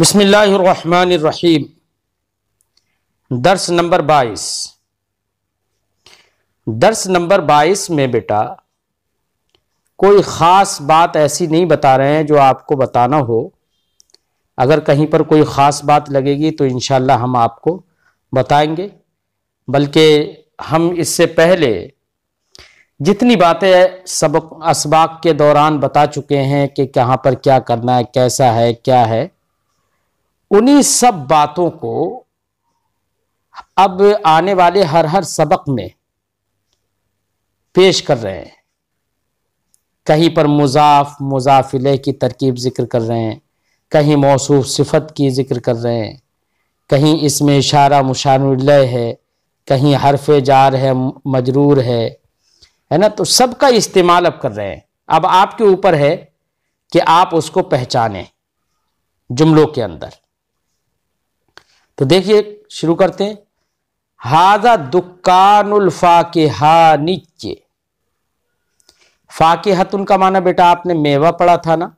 बिसमीम दर्स नंबर बाईस दर्स नंबर बाईस में बेटा कोई ख़ास बात ऐसी नहीं बता रहे हैं जो आपको बताना हो अगर कहीं पर कोई ख़ास बात लगेगी तो इन हम आपको बताएंगे बल्कि हम इससे पहले जितनी बातें सबक इसबाक के दौरान बता चुके हैं कि कहाँ पर क्या करना है कैसा है क्या है उन्हीं सब बातों को अब आने वाले हर हर सबक में पेश कर रहे हैं कहीं पर मुजाफ मुजाफिले की तरकीब ज़िक्र कर रहे हैं कहीं मौसू सिफत की ज़िक्र कर रहे हैं कहीं इसमें इशारा मुशानुल्लय है कहीं हरफ जार है मजरूर है है ना तो सबका इस्तेमाल अब कर रहे हैं अब आपके ऊपर है कि आप उसको पहचाने जुमलों के अंदर तो देखिए शुरू करते हैं हाजा दुकान दुकानुल हा नीचे हतुन का माना बेटा आपने मेवा पढ़ा था ना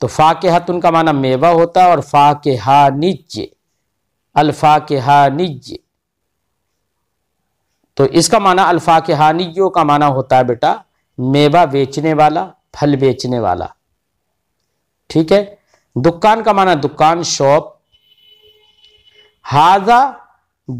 तो फाके फाकेहतुन का माना मेवा होता है और हा नीचे हा नीचे तो इसका माना अल्फा हा नीचे का माना होता है बेटा मेवा बेचने वाला फल बेचने वाला ठीक है दुकान का माना दुकान शॉप हाजा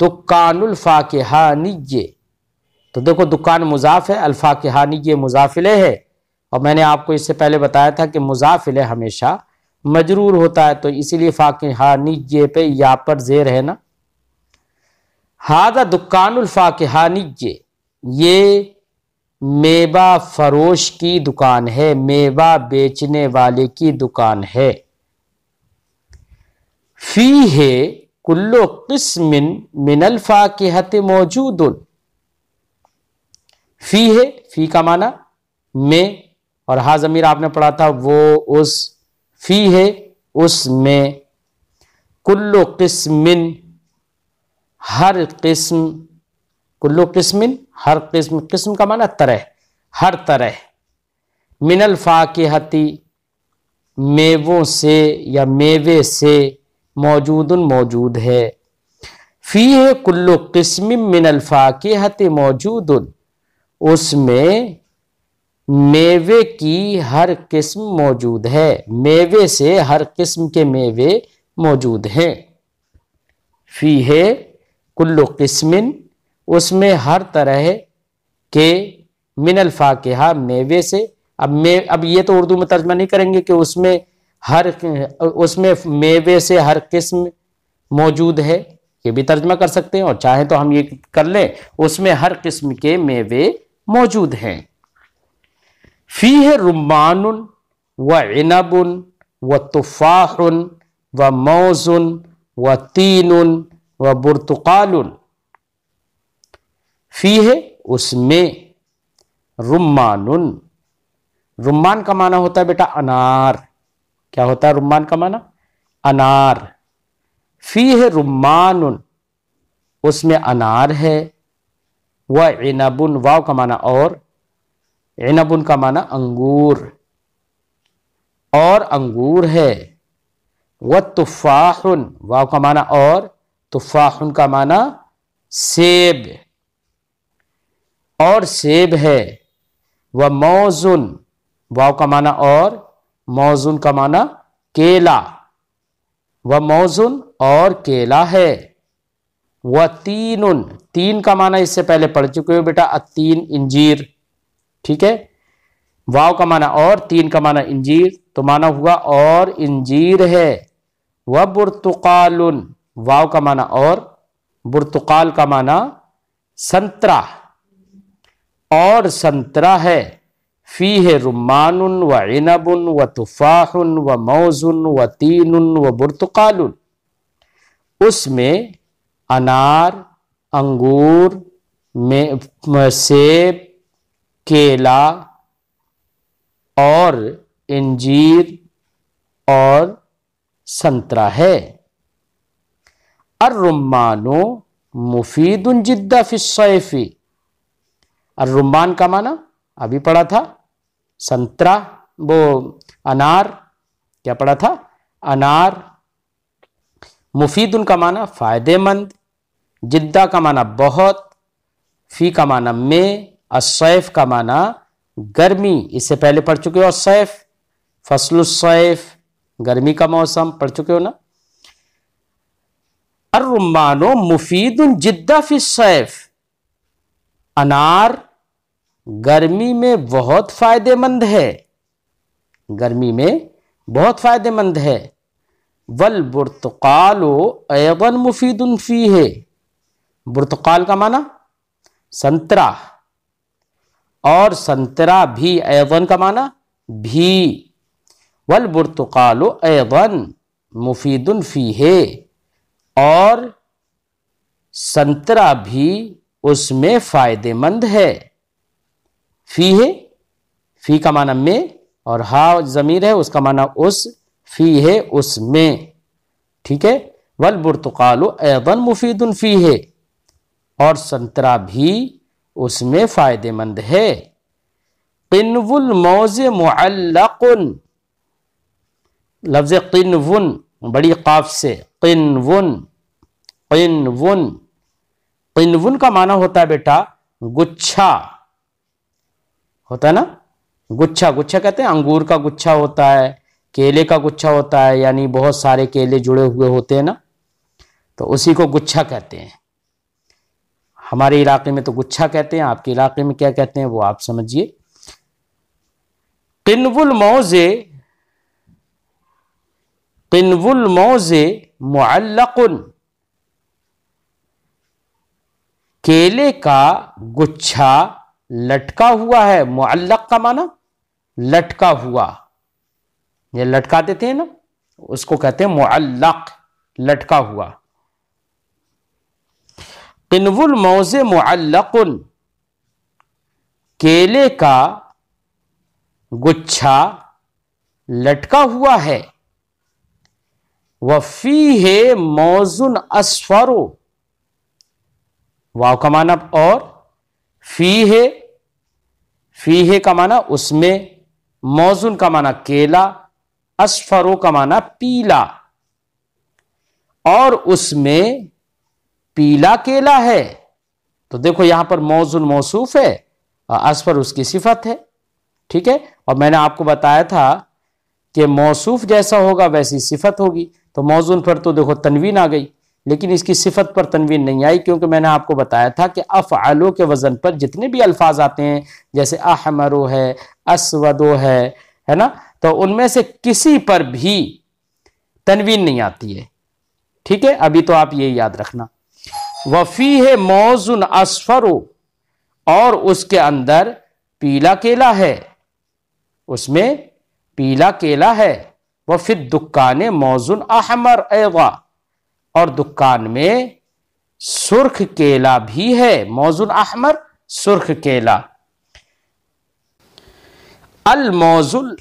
दुकानुल फाकहानिय तो देखो दुकान मुजाफ है अल्फाकहानिय मुजाफिले है और मैंने आपको इससे पहले बताया था कि मुजाफिले हमेशा मजरूर होता है तो इसीलिए फाकहानिय पे या पर जेर है ना हाजा दुकानुल फाकहानिय ये मेवा फरोश की दुकान है मेवा बेचने वाले की दुकान है फी है कुल्लो किस्मिन मिनल फ़ाकिहत मौजूद फ़ी है फ़ी का माना में और हा ज़मीर आपने पढ़ा था वो उस फ़ी है उस में कुल्लो किस्मिन हर किस्म कुल्लो किस्मिन हर किस्म किस्म का माना तरह हर तरह मिनल फ़ाकिहती मेवों से या मेवे से मौजूद मौजूद है फ़ी है कुल्लु किस्म मिनल अल्फाकहत मौजूद उसमें मेवे की हर किस्म मौजूद है मेवे से हर किस्म के मेवे मौजूद हैं फ़ी है कुल्लु किस्मिन उसमें हर तरह के मिनल फाकेहा मेवे से अब मे अब ये तो उर्दू में तर्जमा नहीं करेंगे कि उसमें हर उसमें मेवे से हर किस्म मौजूद है ये भी तर्जमा कर सकते हैं और चाहे तो हम ये कर लें उसमें हर किस्म के मेवे मौजूद हैं फी है रुमान व इनबुन व तुफ़ाहन व मौजुन व तीन व बुरतकाल फी है उसमें रुमान रुमान का माना होता है बेटा अनार क्या होता है रुमान का माना अनार फी है रुमान उसमें अनार है वह इनबुन वाव का माना और इनबुन का माना अंगूर और अंगूर है वह तुफाहन वाव का माना और तुफाहन का माना सेब और सेब है व मौजुन वाव का माना और मौजुन का माना केला वह मौजुन और केला है वह तीन उन तीन का माना इससे पहले पढ़ चुके हो बेटा तीन इंजीर ठीक है वाव का माना और तीन का माना इंजीर तो माना हुआ और इंजीर है वह बुरतुकाल वाव का माना और बुरतुकाल का माना संतरा और संतरा है फ़ी है रुमान व इनब व तुफ़ाह व मौज़ व तीन व बुरतकाल उसमें अनार अंगूर में सेब केला और इंजीर और संतरा है अर्रुमानो मुफीद जिद्दा फिसैफ़ी अर्रुमान का माना अभी पढ़ा था संतरा वो अनार क्या पढ़ा था अनार मुफीद का माना फ़ायदेमंद जिद्दा का माना बहुत फ़ी का माना में असैफ का माना गर्मी इससे पहले पढ़ चुके हो सैफ फसलसैफ गर्मी का मौसम पढ़ चुके हो ना अर्रुमानो मुफीद जिद्दा फी सैफ अनार गर्मी में बहुत फायदेमंद है गर्मी में बहुत फायदेमंद है वल बुर्तकालो एवन मुफीद उनफी है बुर्तकाल का माना संतरा और संतरा भी एवन का माना भी वल बुर्तकालो एवन मुफीद उनफी है और संतरा भी उसमें फ़ायदेमंद है फी है फी का माना में और हा ज़मीर है उसका माना उस फी है उसमें ठीक है वल बुर्तकाल एवन मुफीदन फी है और संतरा भी उसमें फ़ायदेमंद है किन्वुल मौज मुअल्लकुन लफ्ज़ किन्वुन बड़ी काफ से किन्वुन किन्वुन किन्वुन का माना होता है बेटा गुच्छा होता है ना गुच्छा गुच्छा कहते हैं अंगूर का गुच्छा होता है केले का गुच्छा होता है यानी बहुत सारे केले जुड़े हुए होते हैं ना तो उसी को गुच्छा कहते हैं हमारे इलाके में तो गुच्छा कहते हैं आपके इलाके में क्या कहते हैं वो आप समझिए किनबुल मौजे किनबुल मौजे मुअल्लकुन केले का गुच्छा लटका हुआ है मुअल्लक का माना लटका हुआ ये लटका देते हैं ना उसको कहते हैं मुअल्लक लटका हुआ किनवुल मौजे मुअल्लकुन केले का गुच्छा लटका हुआ है वफी है मौजुन असफरो वाव का माना और फी है फी है का माना उसमें मौजून का माना केला असफरो का माना पीला और उसमें पीला केला है तो देखो यहां पर मौजून मौसूफ है और असफर उसकी सिफत है ठीक है और मैंने आपको बताया था कि मौसूफ जैसा होगा वैसी सिफत होगी तो मौजून पर तो देखो तनवीन आ गई लेकिन इसकी सिफत पर तनवीन नहीं आई क्योंकि मैंने आपको बताया था कि अफ आलो के वज़न पर जितने भी अल्फाज आते हैं जैसे अहमरो है असवदो है है ना तो उनमें से किसी पर भी तनवीन नहीं आती है ठीक है अभी तो आप ये याद रखना वफ़ी है मौजुन असफरो और उसके अंदर पीला केला है उसमें पीला केला है वह फिर दुकान मौजुन अहमर एवा और दुकान में सुर्ख केला भी है मौजुल अहमर सुर्ख केला अल मौजुल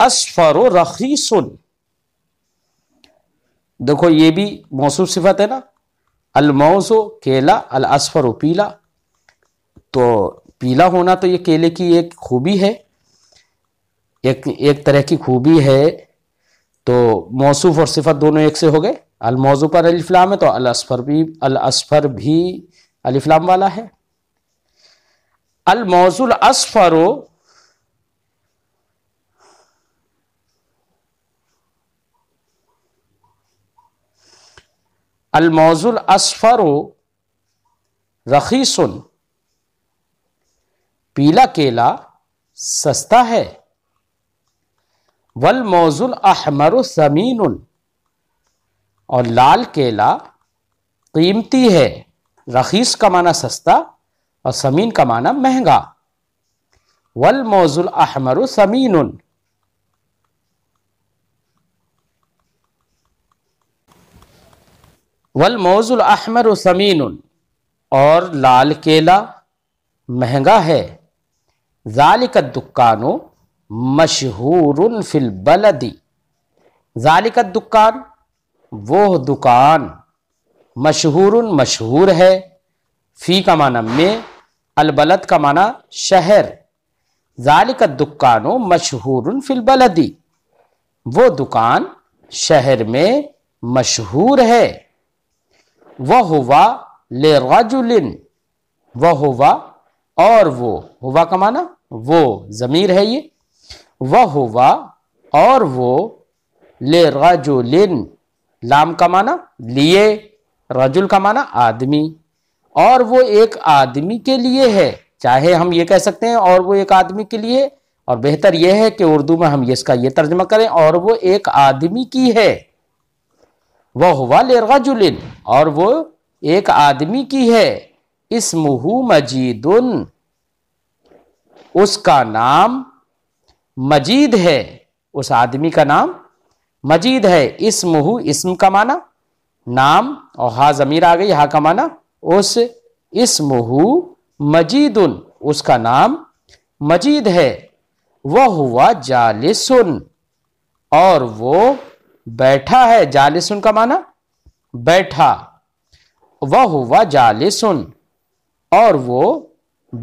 असफर सुन देखो ये भी मौसू सिफत है ना मौजो केला अल असफर पीला तो पीला होना तो ये केले की एक खूबी है एक एक तरह की खूबी है तो मौसू और सिफत दोनों एक से हो गए अलमौजू पर अलफलाम है तो अलअसफर भी अलअसफर भी अलफलाम वाला है अलमौजुल असफर अलमौजुल असफरो रखीसुन पीला केला सस्ता है वल मौजुल अहमर उन और लाल केला कीमती है रखीस का माना सस्ता और समीन का माना महंगा वल मौजुल अहमर समीन वल मौजुल अहमर समीन और लाल केला महंगा है जालिक दुकानो मशहूर फिल बलदी जालिक दुकान वो दुकान मशहूर मशहूर है फ़ी का माना में अलबलद का माना शहर जालिक दुकानो मशहूर फिलबलदी वो दुकान शहर में मशहूर है वह हुआ ले राजुलिन वह हुआ और वो हुआ का माना वो ज़मीर है ये वह हुआ और वो ले राजुलिन लाम का माना लिए रजुल का माना आदमी और वो एक आदमी के लिए है चाहे हम ये कह सकते हैं और वो एक आदमी के लिए और बेहतर यह है कि उर्दू में हम ये इसका ये तर्जमा करें और वो एक आदमी की है वह हुआ लेजुलिन और वो एक आदमी की है इसमहू मजीदुन उसका नाम मजीद है उस आदमी का नाम मजीद है हु इसम का माना नाम और हा जमीर आ गई हा का माना उस इसमहू मजीदुन उसका नाम मजीद है वह हुआ जालिसुन और वो बैठा है जालिसुन का माना बैठा वह हुआ जालिसुन और वो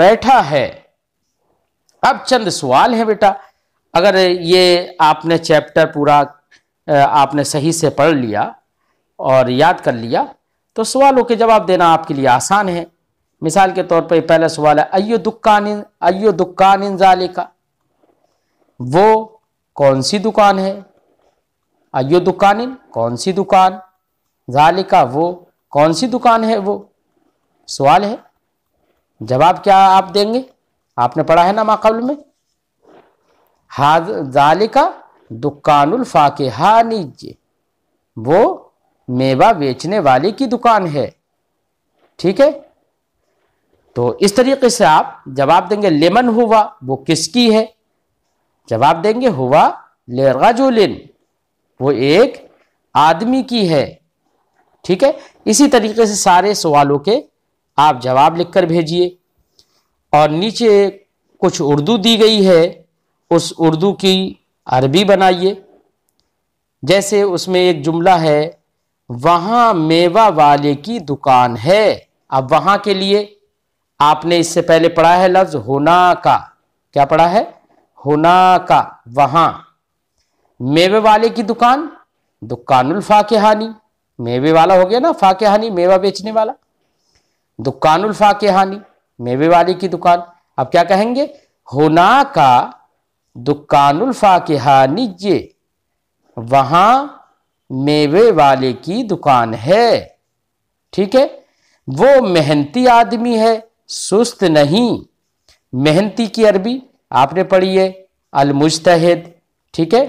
बैठा है अब चंद सवाल है बेटा अगर ये आपने चैप्टर पूरा आपने सही से पढ़ लिया और याद कर लिया तो सवालों के जवाब देना आपके लिए आसान है मिसाल के तौर पर पहला सवाल है अयो दुकान अयो दुकान इंजाले का वो कौन सी दुकान है अयो दुकान कौन सी दुकान जालिका वो कौन सी दुकान है वो सवाल है जवाब क्या आप देंगे आपने पढ़ा है ना माकबल में हाज जालिका दुकानुल फाकेहा नीचे वो मेवा बेचने वाले की दुकान है ठीक है तो इस तरीके से आप जवाब देंगे लेमन हुआ वो किसकी है जवाब देंगे हुआ लेरगाजुलिन वो एक आदमी की है ठीक है इसी तरीके से सारे सवालों के आप जवाब लिखकर भेजिए और नीचे कुछ उर्दू दी गई है उस उर्दू की अरबी बनाइए जैसे उसमें एक जुमला है वहां मेवा वाले की दुकान है अब वहां के लिए आपने इससे पहले पढ़ा है लफ्ज़ होना का क्या पढ़ा है होना का वहां मेवे वाले की दुकान दुकानुल फाकेहानी मेवे वाला हो गया ना फाकेहानी मेवा बेचने वाला दुकानुल फाकेहानी मेवे वाले की दुकान अब क्या कहेंगे होना का फाकिहा निजे वहां मेवे वाले की दुकान है ठीक है वो मेहनती आदमी है सुस्त नहीं मेहनती की अरबी आपने पढ़ी है अल मुश्तहद ठीक है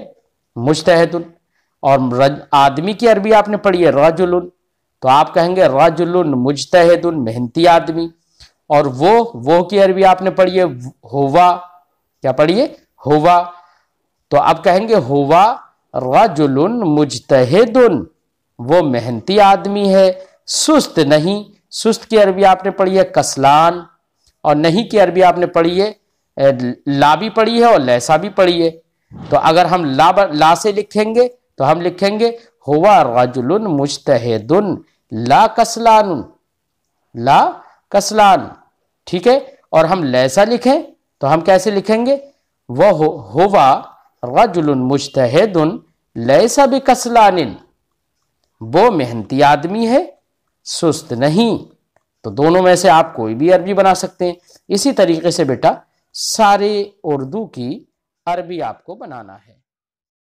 मुश्तहद और आदमी की अरबी आपने पढ़ी है रजुल तो आप कहेंगे रजुल मुजतहद मेहनती आदमी और वो वो की अरबी आपने पढ़ी है हुआ क्या पढ़िए हुआ तो आप कहेंगे हुआ रजुलन मुजतहदुन वो मेहनती आदमी है सुस्त नहीं सुस्त की अरबी आपने पढ़ी है कसलान और नहीं की अरबी आपने पढ़ी है ला भी पढ़ी है और लैसा भी पढ़ी है तो अगर हम ला ला से लिखेंगे तो हम लिखेंगे हुआ रजुलन मुजतहदुन ला कसलान ला कसलान ठीक है और हम लैसा लिखें तो हम कैसे लिखेंगे वह हुवा रजुल मुश्तहद लैसा बिकसलानिन वो मेहनती आदमी है सुस्त नहीं तो दोनों में से आप कोई भी अरबी बना सकते हैं इसी तरीके से बेटा सारे उर्दू की अरबी आपको बनाना है